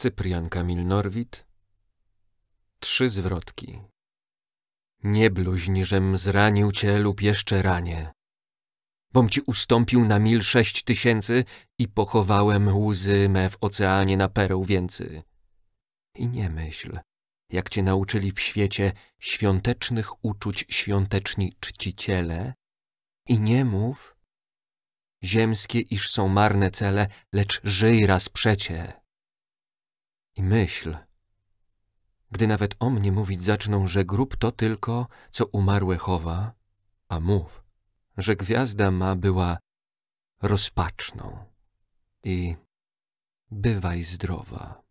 Cyprian Kamil Norwid Trzy zwrotki Nie bluźń, żem zranił cię lub jeszcze ranie, bom ci ustąpił na mil sześć tysięcy i pochowałem łzy me w oceanie na pereł więcy. I nie myśl, jak cię nauczyli w świecie świątecznych uczuć świąteczni czciciele, i nie mów, ziemskie iż są marne cele, lecz żyj raz przecie i myśl. Gdy nawet o mnie mówić zaczną, że grób to tylko, co umarłe chowa, a mów, że gwiazda ma była rozpaczną i bywaj zdrowa.